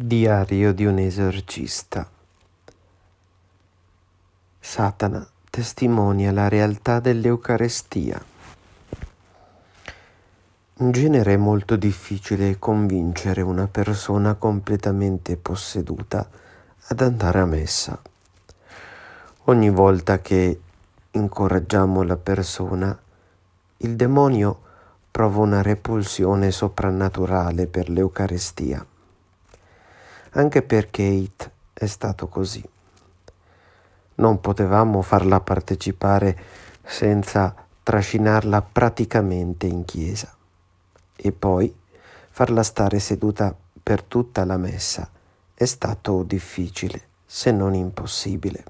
Diario di un esorcista. Satana testimonia la realtà dell'Eucarestia. In genere è molto difficile convincere una persona completamente posseduta ad andare a messa. Ogni volta che incoraggiamo la persona, il demonio prova una repulsione soprannaturale per l'Eucarestia anche per Kate è stato così. Non potevamo farla partecipare senza trascinarla praticamente in chiesa e poi farla stare seduta per tutta la messa è stato difficile, se non impossibile.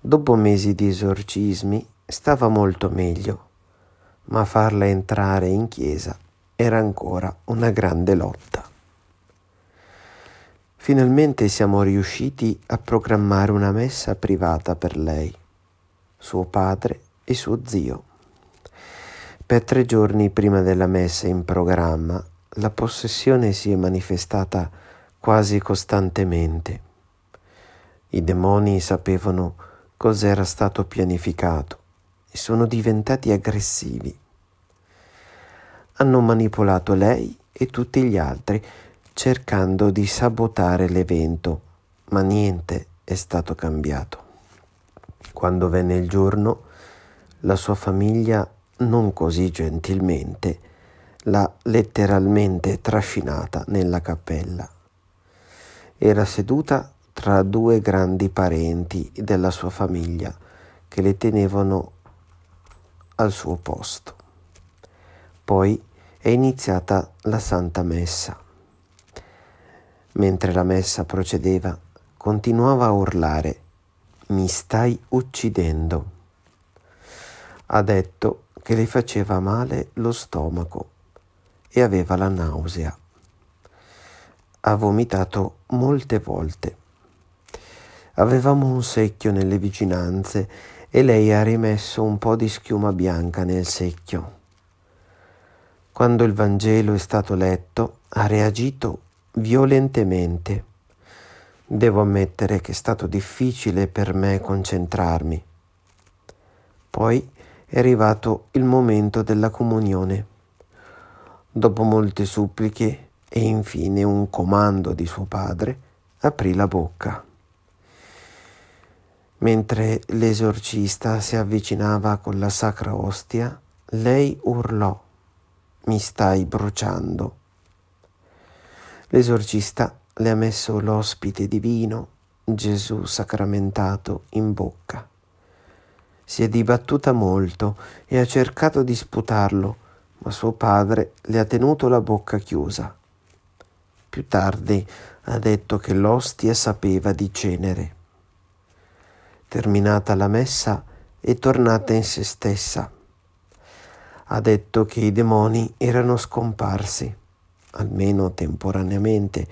Dopo mesi di esorcismi stava molto meglio, ma farla entrare in chiesa era ancora una grande lotta. Finalmente siamo riusciti a programmare una messa privata per lei, suo padre e suo zio. Per tre giorni prima della messa in programma, la possessione si è manifestata quasi costantemente. I demoni sapevano cosa era stato pianificato e sono diventati aggressivi. Hanno manipolato lei e tutti gli altri cercando di sabotare l'evento, ma niente è stato cambiato. Quando venne il giorno, la sua famiglia, non così gentilmente, l'ha letteralmente trascinata nella cappella. Era seduta tra due grandi parenti della sua famiglia che le tenevano al suo posto. Poi è iniziata la Santa Messa. Mentre la messa procedeva, continuava a urlare Mi stai uccidendo. Ha detto che le faceva male lo stomaco e aveva la nausea. Ha vomitato molte volte. Avevamo un secchio nelle vicinanze e lei ha rimesso un po' di schiuma bianca nel secchio. Quando il Vangelo è stato letto, ha reagito violentemente. Devo ammettere che è stato difficile per me concentrarmi. Poi è arrivato il momento della comunione. Dopo molte suppliche e infine un comando di suo padre, aprì la bocca. Mentre l'esorcista si avvicinava con la sacra ostia, lei urlò Mi stai bruciando. L'esorcista le ha messo l'ospite divino, Gesù sacramentato, in bocca. Si è dibattuta molto e ha cercato di sputarlo, ma suo padre le ha tenuto la bocca chiusa. Più tardi ha detto che l'ostia sapeva di cenere. Terminata la messa, è tornata in se stessa. Ha detto che i demoni erano scomparsi almeno temporaneamente,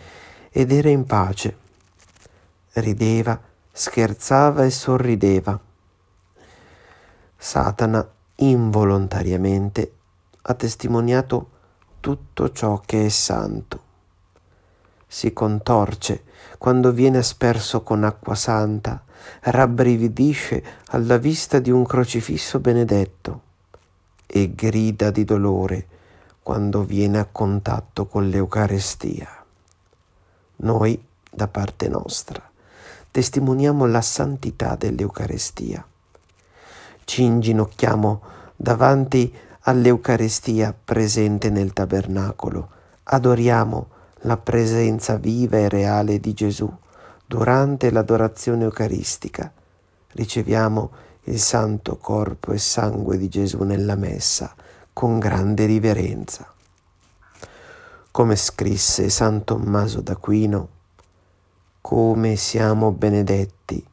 ed era in pace. Rideva, scherzava e sorrideva. Satana involontariamente ha testimoniato tutto ciò che è santo. Si contorce quando viene asperso con acqua santa, rabbrividisce alla vista di un crocifisso benedetto e grida di dolore quando viene a contatto con l'Eucarestia. Noi, da parte nostra, testimoniamo la santità dell'Eucarestia. Ci inginocchiamo davanti all'Eucarestia presente nel tabernacolo, adoriamo la presenza viva e reale di Gesù durante l'adorazione eucaristica. Riceviamo il santo corpo e sangue di Gesù nella messa con grande riverenza. Come scrisse San Tommaso d'Aquino, come siamo benedetti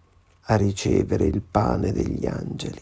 a ricevere il pane degli angeli.